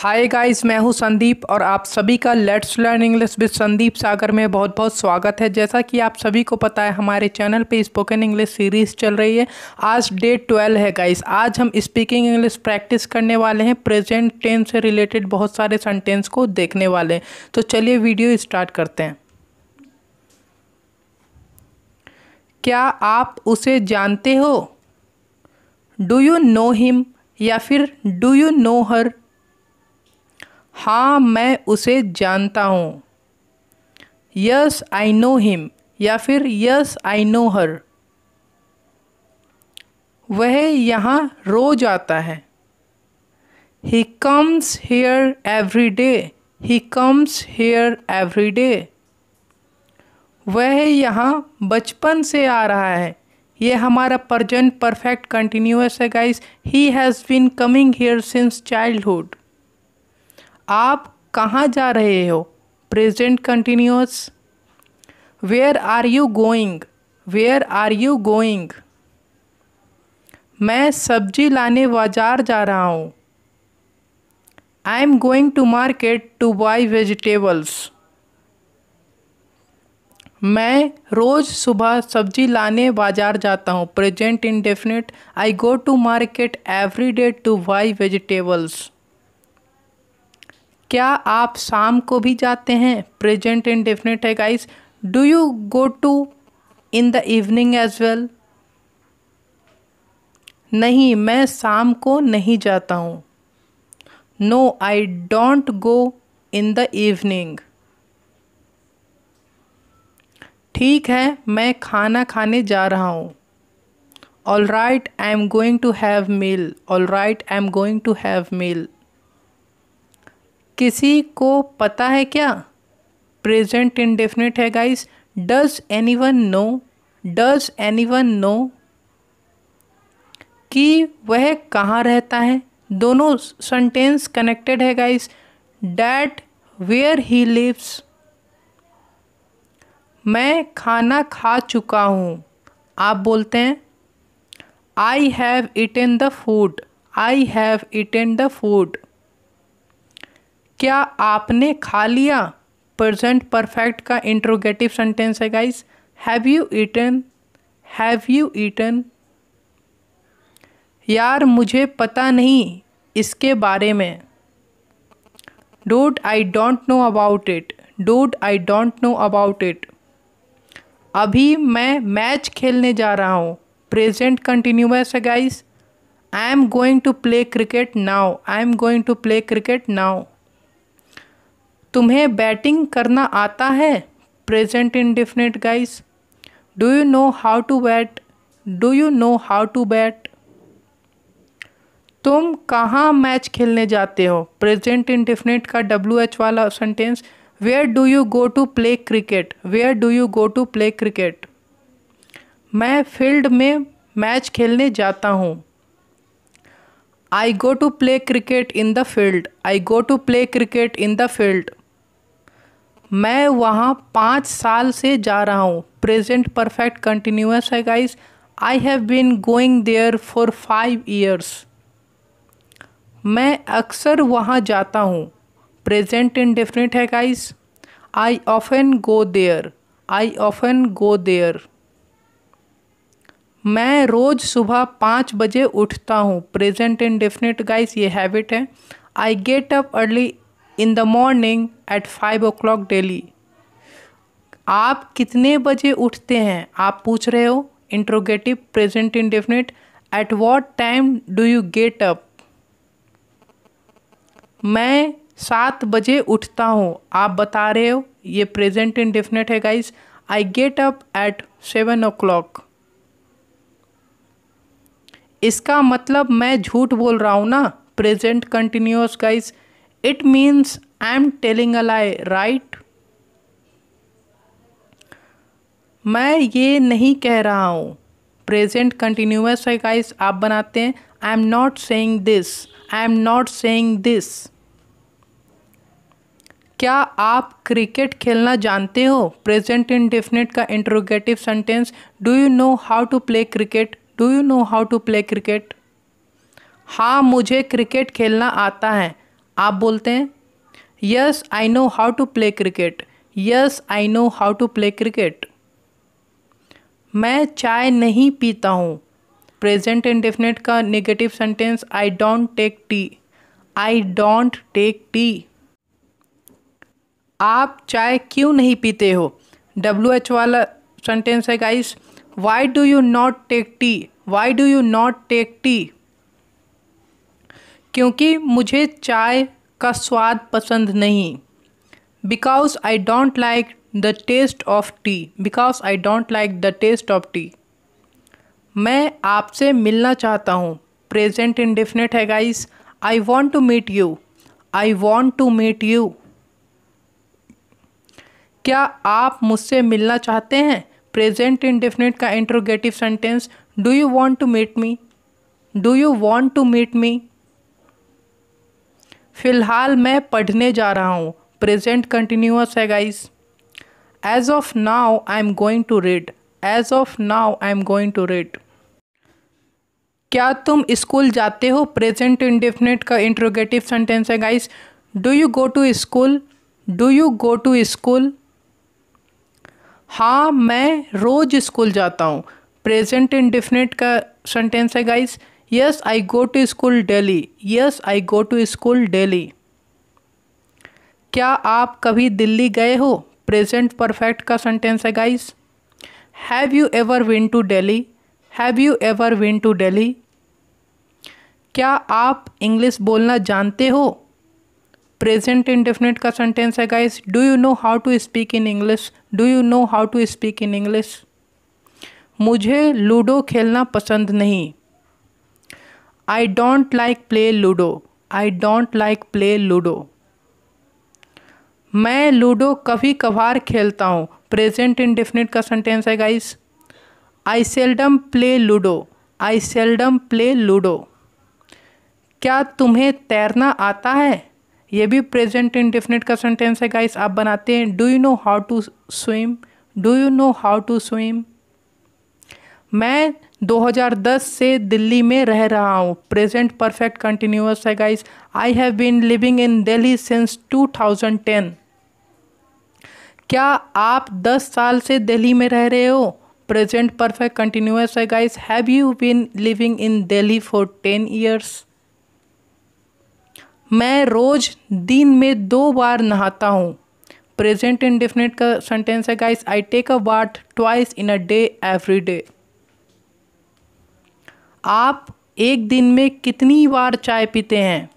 Hi guys मैं हूं संदीप और आप सभी का let's learn English with Sandeep Sagar में बहुत बहुत स्वागत है जैसा कि आप सभी को पता है हमारे चैनल पे स्पोकन इंग्लिश सीरीज़ चल रही है आज डे ट्वेल्व है गाइस आज हम स्पीकिंग इंग्लिश प्रैक्टिस करने वाले हैं प्रेजेंट टेंस से रिलेटेड बहुत सारे सेंटेंस को देखने वाले हैं तो चलिए वीडियो स्टार्ट करते हैं क्या आप उसे जानते हो डू यू नो हिम या फिर डू यू नो हर हाँ मैं उसे जानता हूँ यस आई नो हिम या फिर यस आई नो हर वह यहाँ रोज आता है he comes here every day he comes here every day वह यहाँ बचपन से आ रहा है ये हमारा प्रजेंट परफेक्ट कंटिन्यूस है guys he has been coming here since childhood आप कहाँ जा रहे हो present continuous where are you going where are you going मैं सब्जी लाने बाजार जा रहा हूँ I am going to market to buy vegetables मैं रोज़ सुबह सब्जी लाने बाजार जाता हूँ present definite I go to market every day to buy vegetables क्या आप शाम को भी जाते हैं प्रेजेंट एंड डेफिनेट है guys do you go to in the evening as well नहीं मैं शाम को नहीं जाता हूँ no I don't go in the evening ठीक है मैं खाना खाने जा रहा हूँ all right I am going to have meal all right I am going to have meal किसी को पता है क्या प्रेजेंट इनडेफिनेट है guys does anyone know does anyone know कि वह कहाँ रहता है दोनों सेंटेंस कनेक्टेड है guys that where he lives मैं खाना खा चुका हूँ आप बोलते हैं I have eaten the food I have eaten the food क्या आपने खा लिया प्रजेंट परफेक्ट का इंट्रोगेटिव सेंटेंस है guys have you eaten have you eaten यार मुझे पता नहीं इसके बारे में don't I don't know about it don't I don't know about it अभी मैं मैच खेलने जा रहा हूँ प्रेजेंट कंटिन्यूस है guys I am going to play cricket now I am going to play cricket now तुम्हें बैटिंग करना आता है present indefinite guys do you know how to bat do you know how to bat तुम कहाँ match खेलने जाते हो present indefinite का डब्ल्यू एच वाला sentence where do you go to play cricket where do you go to play cricket मैं field में match खेलने जाता हूँ I go to play cricket in the field I go to play cricket in the field मैं वहाँ पाँच साल से जा रहा हूँ प्रेजेंट परफेक्ट कंटिन्यूस है guys I have been going there for five years मैं अक्सर वहाँ जाता हूँ प्रेजेंट डिफरेंट है guys I often go there I often go there मैं रोज़ सुबह पाँच बजे उठता हूँ प्रेजेंट डिफरेंट गाइस ये हैबिट है I get up early in the morning at five o'clock daily आप कितने बजे उठते हैं आप पूछ रहे हो interrogative present indefinite at what time do you get up मैं सात बजे उठता हूँ आप बता रहे हो ये प्रेजेंट इंडेफिनिट है guys I get up at seven o'clock इसका मतलब मैं झूठ बोल रहा हूँ ना present continuous guys it means I am telling a lie right मैं ये नहीं कह रहा हूँ प्रेजेंट कंटिन्यूस है गाइस आप बनाते हैं I am not saying this I am not saying this क्या आप क्रिकेट खेलना जानते हो प्रेजेंट इन डिफिनेट का interrogative sentence do you know how to play cricket do you know how to play cricket हाँ मुझे क्रिकेट खेलना आता है आप बोलते हैं yes I know how to play cricket yes I know how to play cricket मैं चाय नहीं पीता हूँ प्रेजेंट इंडेफिनेट का negative sentence I don't take tea I don't take tea आप चाय क्यों नहीं पीते हो डब्ल्यू एच वाला सेंटेंस है guys why do you not take tea why do you not take tea क्योंकि मुझे चाय का स्वाद पसंद नहीं because I don't like the taste of tea because I don't like the taste of tea मैं आपसे मिलना चाहता हूँ प्रेजेंट डिफिनेट है guys I want to meet you I want to meet you क्या आप मुझसे मिलना चाहते हैं प्रेजेंट इंडिफिनिट का interrogative sentence do you want to meet me do you want to meet me फ़िलहाल मैं पढ़ने जा रहा हूँ प्रेजेंट कंटिन्यूस है guys as of now I am going to read as of now I am going to read क्या तुम school जाते हो प्रेजेंट इंडिफिनिट का इंट्रोगेटिव सेंटेंस है guys do you go to school do you go to school हाँ मैं रोज़ school जाता हूँ प्रेजेंट इंडिफिनिट का सेंटेंस है guys yes i go to school daily yes i go to school daily क्या आप कभी दिल्ली गए हो प्रेजेंट परफेक्ट का सेंटेंस है guys have you ever been to Delhi have you ever been to Delhi क्या आप इंग्लिश बोलना जानते हो प्रेजेंट इंडेफिनेट का सेंटेंस है guys do you know how to speak in English do you know how to speak in English मुझे Ludo खेलना पसंद नहीं I don't like play Ludo I don't like play Ludo मैं Ludo कभी कभार खेलता हूँ प्रेजेंट इंडिफिनिट का सेंटेंस है guys I seldom play Ludo I seldom play Ludo क्या तुम्हें तैरना आता है ये भी प्रेजेंट इंडिफिनिट का सेंटेंस है गाइस आप बनाते हैं do you know how to swim do you know how to swim मैं 2010 से दिल्ली में रह रहा हूँ प्रेजेंट परफेक्ट कंटिन्यूस है guys I have been living in Delhi since 2010 क्या आप 10 साल से दिल्ली में रह रहे हो प्रेजेंट परफेक्ट कंटिन्यूस है guys have you been living in Delhi for 10 years मैं रोज़ दिन में दो बार नहाता हूँ प्रेजेंट डिफिनेट का सेंटेंस है guys I take a bath twice in a day every day आप एक दिन में कितनी बार चाय पीते हैं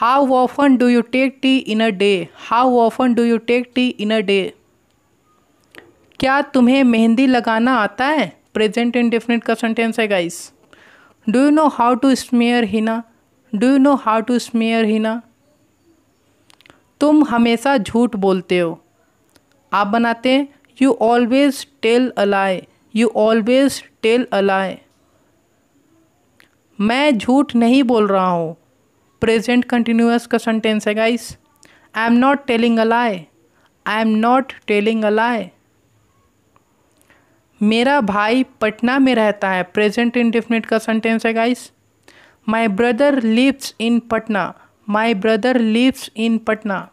how often do you take tea in a day how often do you take tea in a day क्या तुम्हें मेहंदी लगाना आता है प्रेजेंट इंडिफिनिट का सेंटेंस है guys do you know how to smear henna do you know how to smear henna तुम हमेशा झूठ बोलते हो आप बनाते हैं you always tell a lie you always tell a lie मैं झूठ नहीं बोल रहा हूँ प्रेजेंट कंटिन्यूस का सेंटेंस है guys I am not telling a lie I am not telling a lie मेरा भाई पटना में रहता है प्रेजेंट इंडिफिनिट का सेंटेंस है guys my brother lives in Patna my brother lives in Patna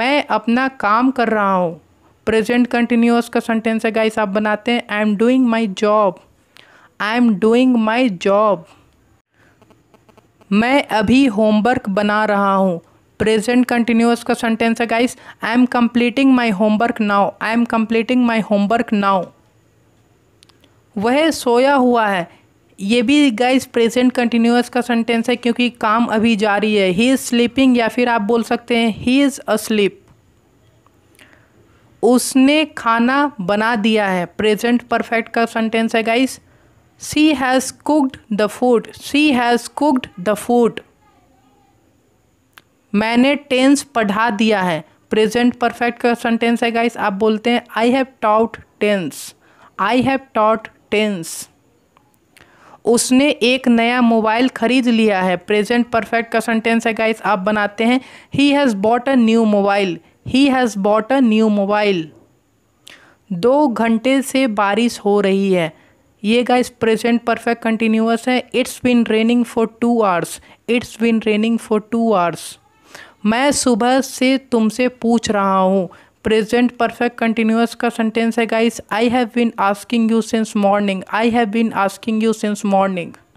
मैं अपना काम कर रहा हूँ प्रेजेंट कंटिन्यूस का सेंटेंस है गाइस आप बनाते हैं I am doing my job I am doing my job मैं अभी होमवर्क बना रहा हूँ प्रेजेंट कंटिन्यूस का सेंटेंस है guys I am completing my homework now I am completing my homework now वह सोया हुआ है ये भी गाइस प्रेजेंट कंटिन्यूस का सेंटेंस है क्योंकि काम अभी जारी है ही इज़ स्लीपिंग या फिर आप बोल सकते हैं ही इज़ अ स्लीप उसने खाना बना दिया है प्रेजेंट परफेक्ट का सेंटेंस है guys She has cooked the food. She has cooked the food. मैंने टेंस पढ़ा दिया है प्रेजेंट परफेक्ट का सेंटेंस है गाइस आप बोलते हैं I have taught tense I have taught tense उसने एक नया मोबाइल खरीद लिया है प्रेजेंट परफेक्ट का सेंटेंस है गाइस आप बनाते हैं he has bought a new mobile he has bought a new mobile दो घंटे से बारिश हो रही है ये गाइस प्रेजेंट परफेक्ट कंटिन्यूस है it's been raining for two hours it's been raining for two hours मैं सुबह से तुमसे पूछ रहा हूँ प्रेजेंट परफेक्ट कंटिन्यूस का सेंटेंस है guys I have been asking you since morning I have been asking you since morning